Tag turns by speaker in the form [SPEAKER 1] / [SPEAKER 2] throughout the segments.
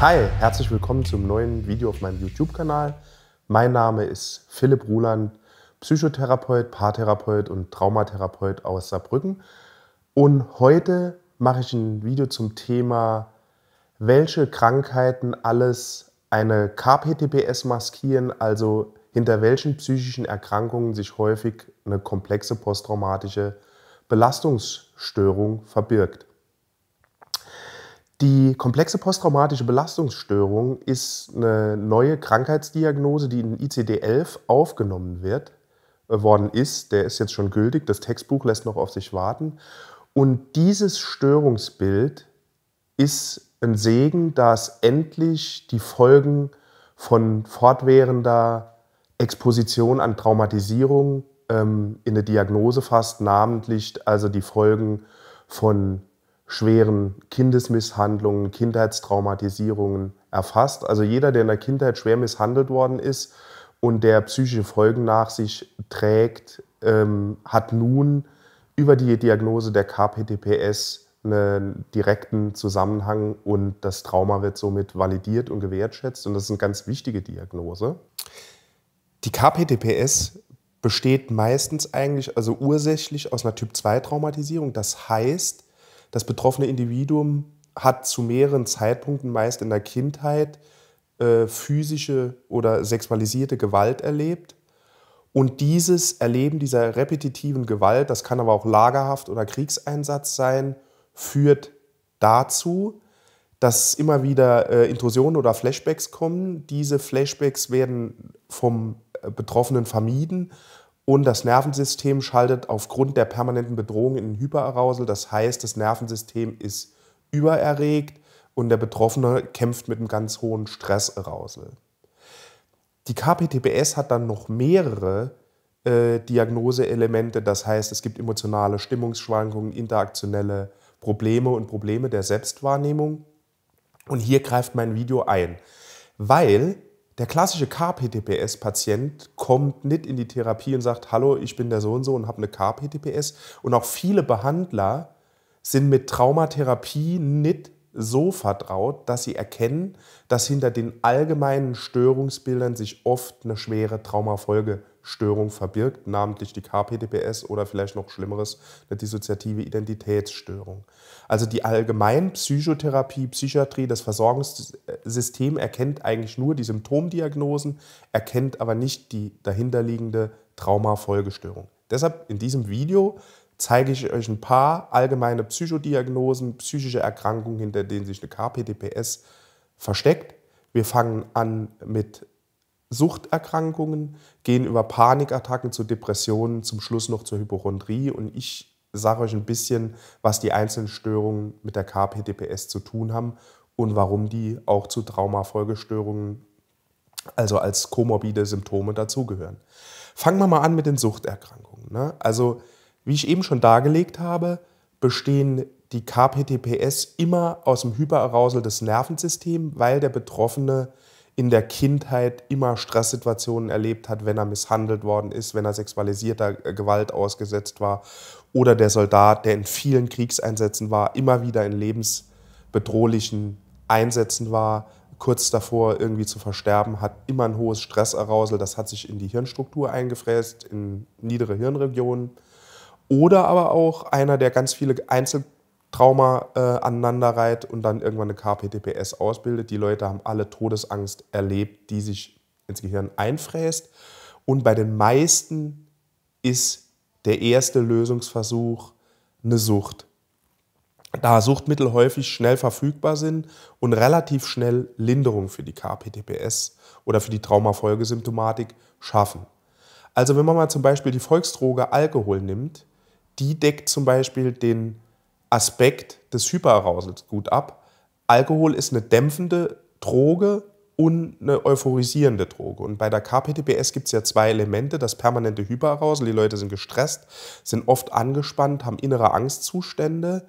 [SPEAKER 1] Hi, herzlich willkommen zum neuen Video auf meinem YouTube-Kanal. Mein Name ist Philipp Ruland, Psychotherapeut, Paartherapeut und Traumatherapeut aus Saarbrücken. Und heute mache ich ein Video zum Thema, welche Krankheiten alles eine KPTPS maskieren, also hinter welchen psychischen Erkrankungen sich häufig eine komplexe posttraumatische Belastungsstörung verbirgt. Die komplexe posttraumatische Belastungsstörung ist eine neue Krankheitsdiagnose, die in ICD-11 aufgenommen wird, äh, worden ist. Der ist jetzt schon gültig, das Textbuch lässt noch auf sich warten. Und dieses Störungsbild ist ein Segen, dass endlich die Folgen von fortwährender Exposition an Traumatisierung ähm, in eine Diagnose fasst, namentlich also die Folgen von schweren Kindesmisshandlungen, Kindheitstraumatisierungen erfasst. Also jeder, der in der Kindheit schwer misshandelt worden ist und der psychische Folgen nach sich trägt, ähm, hat nun über die Diagnose der KPTPS einen direkten Zusammenhang und das Trauma wird somit validiert und gewertschätzt. Und das ist eine ganz wichtige Diagnose. Die KPTPS besteht meistens eigentlich, also ursächlich aus einer Typ-2-Traumatisierung. Das heißt, das betroffene Individuum hat zu mehreren Zeitpunkten meist in der Kindheit äh, physische oder sexualisierte Gewalt erlebt. Und dieses Erleben dieser repetitiven Gewalt, das kann aber auch Lagerhaft oder Kriegseinsatz sein, führt dazu, dass immer wieder äh, Intrusionen oder Flashbacks kommen. Diese Flashbacks werden vom äh, Betroffenen vermieden und das Nervensystem schaltet aufgrund der permanenten Bedrohung in Hyperarousal. Das heißt, das Nervensystem ist übererregt und der Betroffene kämpft mit einem ganz hohen Stressarousal. Die KPTBS hat dann noch mehrere äh, Diagnoseelemente. Das heißt, es gibt emotionale Stimmungsschwankungen, interaktionelle Probleme und Probleme der Selbstwahrnehmung. Und hier greift mein Video ein, weil der klassische KPTPS-Patient kommt nicht in die Therapie und sagt, hallo, ich bin der so und so und habe eine KPTPS. Und auch viele Behandler sind mit Traumatherapie nicht so vertraut, dass sie erkennen, dass hinter den allgemeinen Störungsbildern sich oft eine schwere Traumafolge Störung verbirgt, namentlich die KPDPS oder vielleicht noch Schlimmeres, eine dissoziative Identitätsstörung. Also die allgemein Psychotherapie, Psychiatrie, das Versorgungssystem erkennt eigentlich nur die Symptomdiagnosen, erkennt aber nicht die dahinterliegende Traumafolgestörung. Deshalb in diesem Video zeige ich euch ein paar allgemeine Psychodiagnosen, psychische Erkrankungen, hinter denen sich eine KPDPS versteckt. Wir fangen an mit Suchterkrankungen, gehen über Panikattacken zu Depressionen, zum Schluss noch zur Hypochondrie. Und ich sage euch ein bisschen, was die einzelnen Störungen mit der KPDPS zu tun haben und warum die auch zu Traumafolgestörungen, also als komorbide Symptome dazugehören. Fangen wir mal an mit den Suchterkrankungen. Ne? Also, wie ich eben schon dargelegt habe, bestehen die KPTPS immer aus dem Hyperarousal des Nervensystems, weil der Betroffene in der Kindheit immer Stresssituationen erlebt hat, wenn er misshandelt worden ist, wenn er sexualisierter äh, Gewalt ausgesetzt war oder der Soldat, der in vielen Kriegseinsätzen war, immer wieder in lebensbedrohlichen Einsätzen war, kurz davor irgendwie zu versterben, hat immer ein hohes Stressarousal, das hat sich in die Hirnstruktur eingefräst, in niedere Hirnregionen. Oder aber auch einer, der ganz viele Einzel Trauma äh, aneinander reiht und dann irgendwann eine KPTPS ausbildet. Die Leute haben alle Todesangst erlebt, die sich ins Gehirn einfräst. Und bei den meisten ist der erste Lösungsversuch eine Sucht. Da Suchtmittel häufig schnell verfügbar sind und relativ schnell Linderung für die KPTPS oder für die Traumafolgesymptomatik schaffen. Also wenn man mal zum Beispiel die Volksdroge Alkohol nimmt, die deckt zum Beispiel den Aspekt des Hyperarousals gut ab. Alkohol ist eine dämpfende Droge und eine euphorisierende Droge. Und bei der KPTBS gibt es ja zwei Elemente. Das permanente Hyperarousal, die Leute sind gestresst, sind oft angespannt, haben innere Angstzustände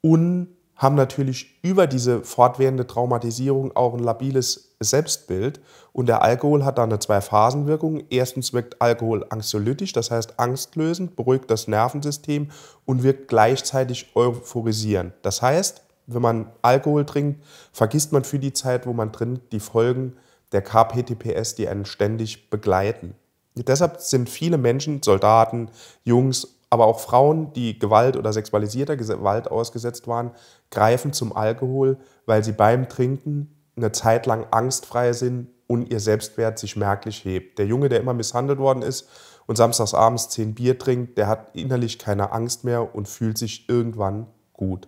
[SPEAKER 1] und haben natürlich über diese fortwährende Traumatisierung auch ein labiles Selbstbild. Und der Alkohol hat da eine Zwei-Phasen-Wirkung. Erstens wirkt Alkohol anxiolytisch, das heißt angstlösend, beruhigt das Nervensystem und wirkt gleichzeitig euphorisierend. Das heißt, wenn man Alkohol trinkt, vergisst man für die Zeit, wo man trinkt, die Folgen der KPTPS, die einen ständig begleiten. Deshalb sind viele Menschen, Soldaten, Jungs, aber auch Frauen, die Gewalt oder sexualisierter Gewalt ausgesetzt waren, greifen zum Alkohol, weil sie beim Trinken eine Zeit lang angstfrei sind und ihr Selbstwert sich merklich hebt. Der Junge, der immer misshandelt worden ist und samstags abends zehn Bier trinkt, der hat innerlich keine Angst mehr und fühlt sich irgendwann gut.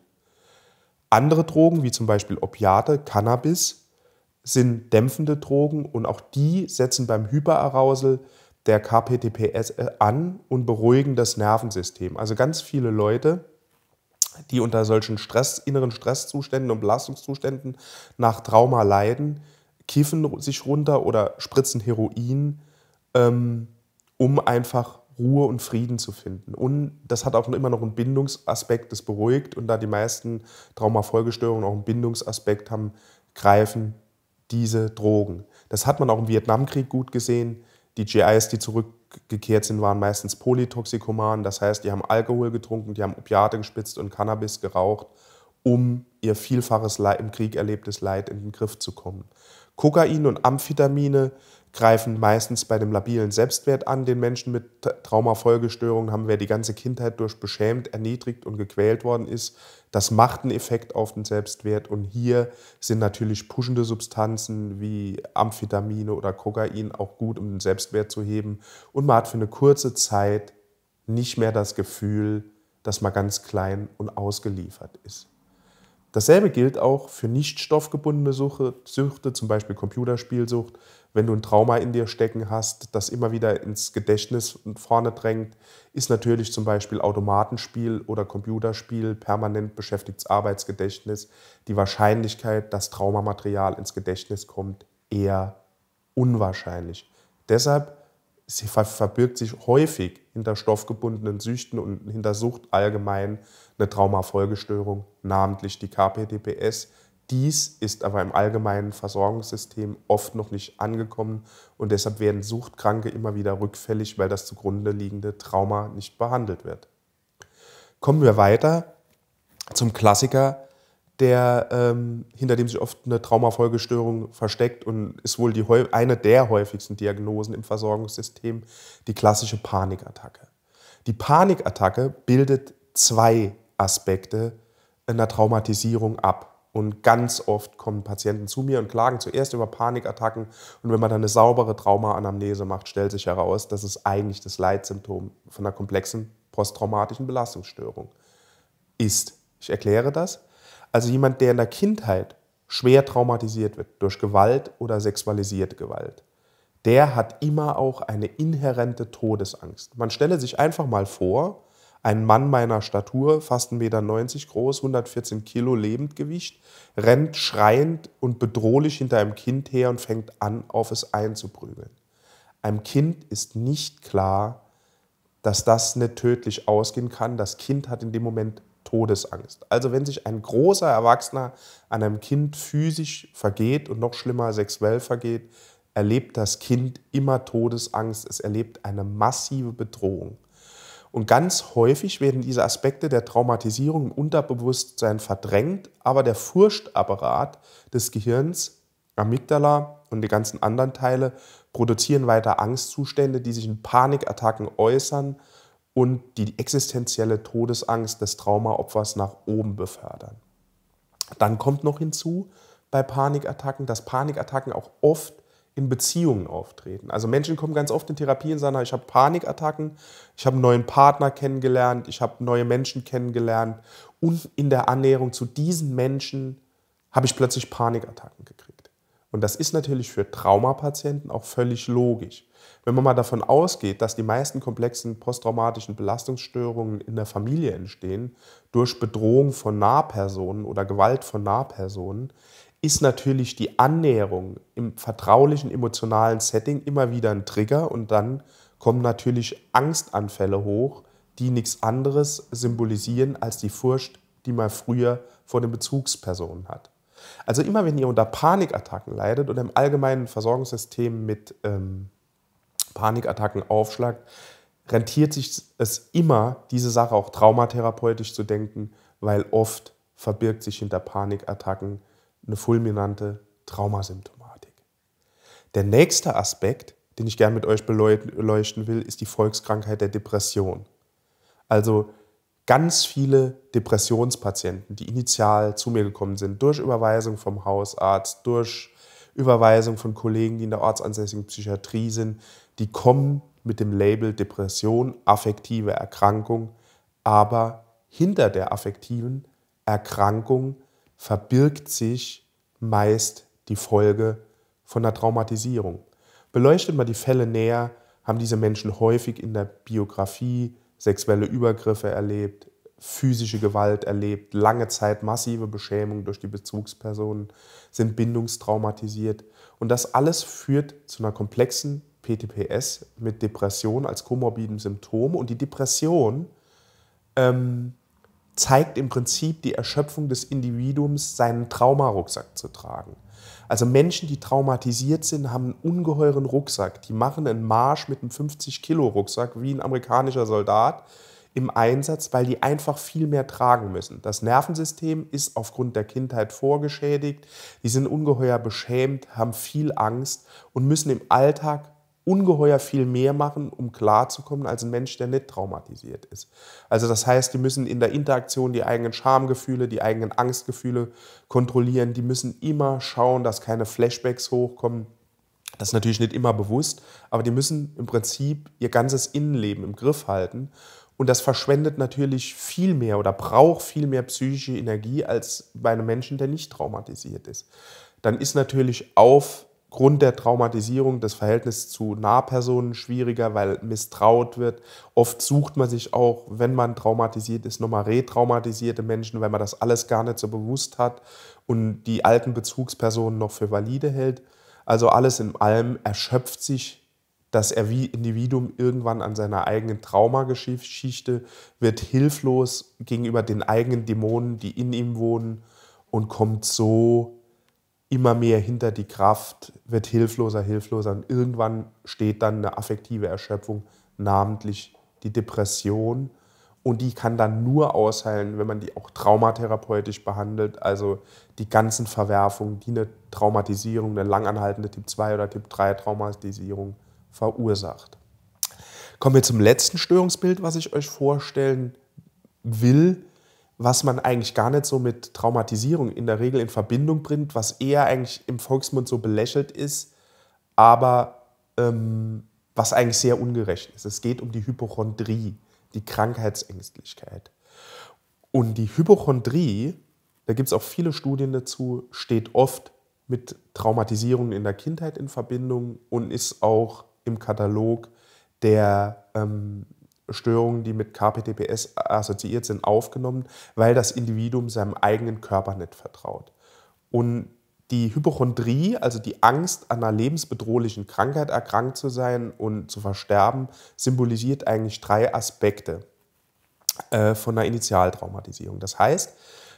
[SPEAKER 1] Andere Drogen, wie zum Beispiel Opiate, Cannabis, sind dämpfende Drogen und auch die setzen beim Hyperarousal der KPTPS äh, an und beruhigen das Nervensystem. Also ganz viele Leute, die unter solchen Stress, inneren Stresszuständen und Belastungszuständen nach Trauma leiden, kiffen sich runter oder spritzen Heroin, ähm, um einfach Ruhe und Frieden zu finden. Und das hat auch immer noch einen Bindungsaspekt, das beruhigt. Und da die meisten Traumafolgestörungen auch einen Bindungsaspekt haben, greifen diese Drogen. Das hat man auch im Vietnamkrieg gut gesehen. Die GIs, die zurückgekehrt sind, waren meistens Polytoxikomanen. Das heißt, die haben Alkohol getrunken, die haben Opiate gespitzt und Cannabis geraucht um ihr vielfaches Leid, im Krieg erlebtes Leid in den Griff zu kommen. Kokain und Amphetamine greifen meistens bei dem labilen Selbstwert an. Den Menschen mit Traumafolgestörungen haben wir die ganze Kindheit durch beschämt, erniedrigt und gequält worden ist. Das macht einen Effekt auf den Selbstwert. Und hier sind natürlich pushende Substanzen wie Amphetamine oder Kokain auch gut, um den Selbstwert zu heben. Und man hat für eine kurze Zeit nicht mehr das Gefühl, dass man ganz klein und ausgeliefert ist. Dasselbe gilt auch für nicht stoffgebundene Süchte, zum Beispiel Computerspielsucht. Wenn du ein Trauma in dir stecken hast, das immer wieder ins Gedächtnis vorne drängt, ist natürlich zum Beispiel Automatenspiel oder Computerspiel permanent beschäftigtes Arbeitsgedächtnis die Wahrscheinlichkeit, dass Traumamaterial ins Gedächtnis kommt, eher unwahrscheinlich. Deshalb verbirgt sich häufig hinter stoffgebundenen Süchten und hinter Sucht allgemein eine Traumafolgestörung, namentlich die KPDPS. Dies ist aber im allgemeinen Versorgungssystem oft noch nicht angekommen und deshalb werden Suchtkranke immer wieder rückfällig, weil das zugrunde liegende Trauma nicht behandelt wird. Kommen wir weiter zum Klassiker der, ähm, hinter dem sich oft eine Traumafolgestörung versteckt und ist wohl die, eine der häufigsten Diagnosen im Versorgungssystem, die klassische Panikattacke. Die Panikattacke bildet zwei Aspekte einer Traumatisierung ab. Und ganz oft kommen Patienten zu mir und klagen zuerst über Panikattacken. Und wenn man dann eine saubere Traumaanamnese macht, stellt sich heraus, dass es eigentlich das Leitsymptom von einer komplexen posttraumatischen Belastungsstörung ist. Ich erkläre das. Also jemand, der in der Kindheit schwer traumatisiert wird durch Gewalt oder sexualisierte Gewalt, der hat immer auch eine inhärente Todesangst. Man stelle sich einfach mal vor, ein Mann meiner Statur, fast 1,90 Meter groß, 114 Kilo Lebendgewicht, rennt schreiend und bedrohlich hinter einem Kind her und fängt an, auf es einzuprügeln. Einem Kind ist nicht klar, dass das nicht tödlich ausgehen kann. Das Kind hat in dem Moment Todesangst. Also wenn sich ein großer Erwachsener an einem Kind physisch vergeht und noch schlimmer sexuell vergeht, erlebt das Kind immer Todesangst, es erlebt eine massive Bedrohung. Und ganz häufig werden diese Aspekte der Traumatisierung im Unterbewusstsein verdrängt, aber der Furchtapparat des Gehirns, Amygdala und die ganzen anderen Teile produzieren weiter Angstzustände, die sich in Panikattacken äußern und die existenzielle Todesangst des Traumaopfers nach oben befördern. Dann kommt noch hinzu bei Panikattacken, dass Panikattacken auch oft in Beziehungen auftreten. Also Menschen kommen ganz oft in Therapie und sagen, ich habe Panikattacken, ich habe einen neuen Partner kennengelernt, ich habe neue Menschen kennengelernt und in der Annäherung zu diesen Menschen habe ich plötzlich Panikattacken gekriegt. Und das ist natürlich für Traumapatienten auch völlig logisch. Wenn man mal davon ausgeht, dass die meisten komplexen posttraumatischen Belastungsstörungen in der Familie entstehen, durch Bedrohung von Nahpersonen oder Gewalt von Nahpersonen, ist natürlich die Annäherung im vertraulichen emotionalen Setting immer wieder ein Trigger und dann kommen natürlich Angstanfälle hoch, die nichts anderes symbolisieren als die Furcht, die man früher vor den Bezugspersonen hat. Also immer wenn ihr unter Panikattacken leidet oder im allgemeinen Versorgungssystem mit ähm, Panikattacken aufschlagt, rentiert sich es immer, diese Sache auch traumatherapeutisch zu denken, weil oft verbirgt sich hinter Panikattacken eine fulminante Traumasymptomatik. Der nächste Aspekt, den ich gerne mit euch beleuchten will, ist die Volkskrankheit der Depression. Also ganz viele Depressionspatienten, die initial zu mir gekommen sind, durch Überweisung vom Hausarzt, durch Überweisung von Kollegen, die in der ortsansässigen Psychiatrie sind, die kommen mit dem Label Depression, affektive Erkrankung, aber hinter der affektiven Erkrankung verbirgt sich meist die Folge von einer Traumatisierung. Beleuchtet man die Fälle näher, haben diese Menschen häufig in der Biografie sexuelle Übergriffe erlebt, physische Gewalt erlebt, lange Zeit massive Beschämung durch die Bezugspersonen, sind bindungstraumatisiert. Und das alles führt zu einer komplexen PTPS mit Depression als komorbidem Symptom. Und die Depression ähm, zeigt im Prinzip die Erschöpfung des Individuums, seinen Traumarucksack zu tragen. Also Menschen, die traumatisiert sind, haben einen ungeheuren Rucksack. Die machen einen Marsch mit einem 50-Kilo-Rucksack wie ein amerikanischer Soldat im Einsatz, weil die einfach viel mehr tragen müssen. Das Nervensystem ist aufgrund der Kindheit vorgeschädigt, die sind ungeheuer beschämt, haben viel Angst und müssen im Alltag ungeheuer viel mehr machen, um klarzukommen, als ein Mensch, der nicht traumatisiert ist. Also das heißt, die müssen in der Interaktion die eigenen Schamgefühle, die eigenen Angstgefühle kontrollieren. Die müssen immer schauen, dass keine Flashbacks hochkommen. Das ist natürlich nicht immer bewusst, aber die müssen im Prinzip ihr ganzes Innenleben im Griff halten. Und das verschwendet natürlich viel mehr oder braucht viel mehr psychische Energie als bei einem Menschen, der nicht traumatisiert ist. Dann ist natürlich auf Grund der Traumatisierung das Verhältnis zu Nahpersonen schwieriger, weil misstraut wird. Oft sucht man sich auch, wenn man traumatisiert ist, nochmal retraumatisierte Menschen, weil man das alles gar nicht so bewusst hat und die alten Bezugspersonen noch für valide hält. Also alles in allem erschöpft sich das Individuum irgendwann an seiner eigenen Traumageschichte, wird hilflos gegenüber den eigenen Dämonen, die in ihm wohnen und kommt so immer mehr hinter die Kraft, wird hilfloser, hilfloser und irgendwann steht dann eine affektive Erschöpfung, namentlich die Depression. Und die kann dann nur ausheilen, wenn man die auch traumatherapeutisch behandelt. Also die ganzen Verwerfungen, die eine Traumatisierung, eine langanhaltende Typ 2 oder Typ 3 Traumatisierung verursacht. Kommen wir zum letzten Störungsbild, was ich euch vorstellen will was man eigentlich gar nicht so mit Traumatisierung in der Regel in Verbindung bringt, was eher eigentlich im Volksmund so belächelt ist, aber ähm, was eigentlich sehr ungerecht ist. Es geht um die Hypochondrie, die Krankheitsängstlichkeit. Und die Hypochondrie, da gibt es auch viele Studien dazu, steht oft mit Traumatisierung in der Kindheit in Verbindung und ist auch im Katalog der ähm, Störungen, die mit KPTPS assoziiert sind, aufgenommen, weil das Individuum seinem eigenen Körper nicht vertraut. Und die Hypochondrie, also die Angst, an einer lebensbedrohlichen Krankheit erkrankt zu sein und zu versterben, symbolisiert eigentlich drei Aspekte äh, von einer Initialtraumatisierung. Das heißt,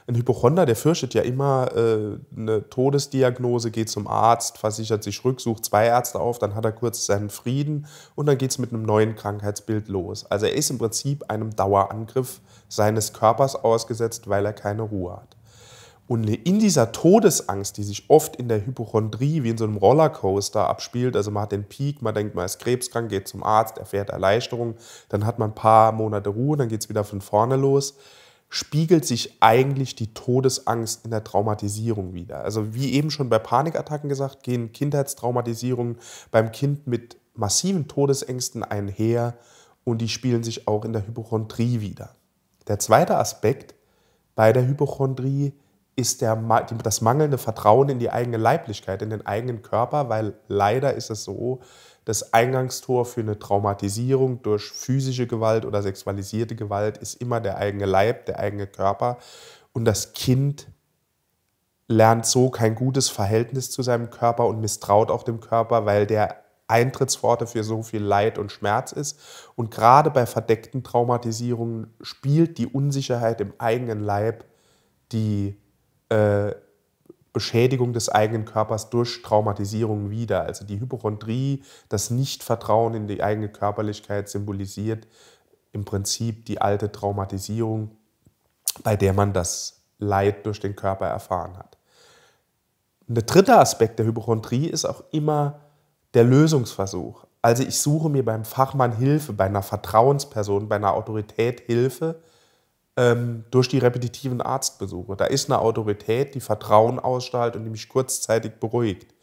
[SPEAKER 1] ein Hypochonder, der fürchtet ja immer äh, eine Todesdiagnose, geht zum Arzt, versichert sich rück, sucht zwei Ärzte auf, dann hat er kurz seinen Frieden und dann geht es mit einem neuen Krankheitsbild los. Also er ist im Prinzip einem Dauerangriff seines Körpers ausgesetzt, weil er keine Ruhe hat. Und in dieser Todesangst, die sich oft in der Hypochondrie wie in so einem Rollercoaster abspielt, also man hat den Peak, man denkt, man ist krebskrank, geht zum Arzt, erfährt Erleichterung, dann hat man ein paar Monate Ruhe, dann geht es wieder von vorne los spiegelt sich eigentlich die Todesangst in der Traumatisierung wieder. Also wie eben schon bei Panikattacken gesagt, gehen Kindheitstraumatisierungen beim Kind mit massiven Todesängsten einher und die spielen sich auch in der Hypochondrie wieder. Der zweite Aspekt bei der Hypochondrie ist der, das mangelnde Vertrauen in die eigene Leiblichkeit, in den eigenen Körper, weil leider ist es so, das Eingangstor für eine Traumatisierung durch physische Gewalt oder sexualisierte Gewalt ist immer der eigene Leib, der eigene Körper. Und das Kind lernt so kein gutes Verhältnis zu seinem Körper und misstraut auch dem Körper, weil der Eintrittsworte für so viel Leid und Schmerz ist. Und gerade bei verdeckten Traumatisierungen spielt die Unsicherheit im eigenen Leib die, äh, Beschädigung des eigenen Körpers durch Traumatisierung wieder. Also die Hypochondrie, das Nichtvertrauen in die eigene Körperlichkeit symbolisiert im Prinzip die alte Traumatisierung, bei der man das Leid durch den Körper erfahren hat. Und der dritte Aspekt der Hypochondrie ist auch immer der Lösungsversuch. Also ich suche mir beim Fachmann Hilfe, bei einer Vertrauensperson, bei einer Autorität Hilfe, ähm, durch die repetitiven Arztbesuche. Da ist eine Autorität, die Vertrauen ausstrahlt und die mich kurzzeitig beruhigt.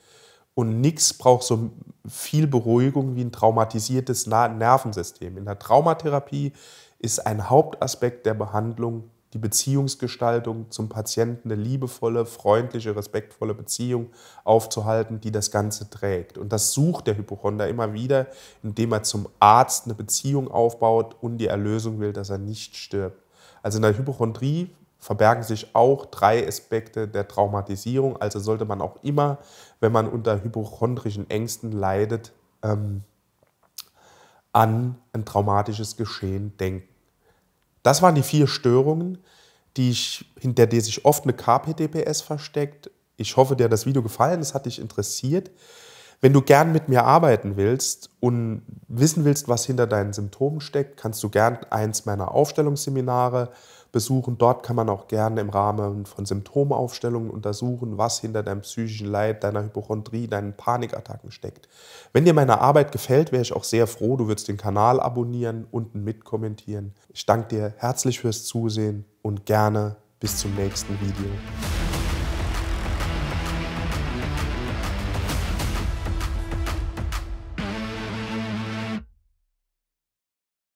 [SPEAKER 1] Und nichts braucht so viel Beruhigung wie ein traumatisiertes Nervensystem. In der Traumatherapie ist ein Hauptaspekt der Behandlung die Beziehungsgestaltung zum Patienten, eine liebevolle, freundliche, respektvolle Beziehung aufzuhalten, die das Ganze trägt. Und das sucht der Hypochonder immer wieder, indem er zum Arzt eine Beziehung aufbaut und die Erlösung will, dass er nicht stirbt. Also in der Hypochondrie verbergen sich auch drei Aspekte der Traumatisierung. Also sollte man auch immer, wenn man unter hypochondrischen Ängsten leidet, ähm, an ein traumatisches Geschehen denken. Das waren die vier Störungen, die ich, hinter denen sich oft eine KPDPS versteckt. Ich hoffe, dir hat das Video gefallen, es hat dich interessiert. Wenn du gern mit mir arbeiten willst und wissen willst, was hinter deinen Symptomen steckt, kannst du gern eins meiner Aufstellungsseminare besuchen. Dort kann man auch gerne im Rahmen von Symptomaufstellungen untersuchen, was hinter deinem psychischen Leid, deiner Hypochondrie, deinen Panikattacken steckt. Wenn dir meine Arbeit gefällt, wäre ich auch sehr froh, du würdest den Kanal abonnieren, unten mitkommentieren. Ich danke dir herzlich fürs Zusehen und gerne bis zum nächsten Video.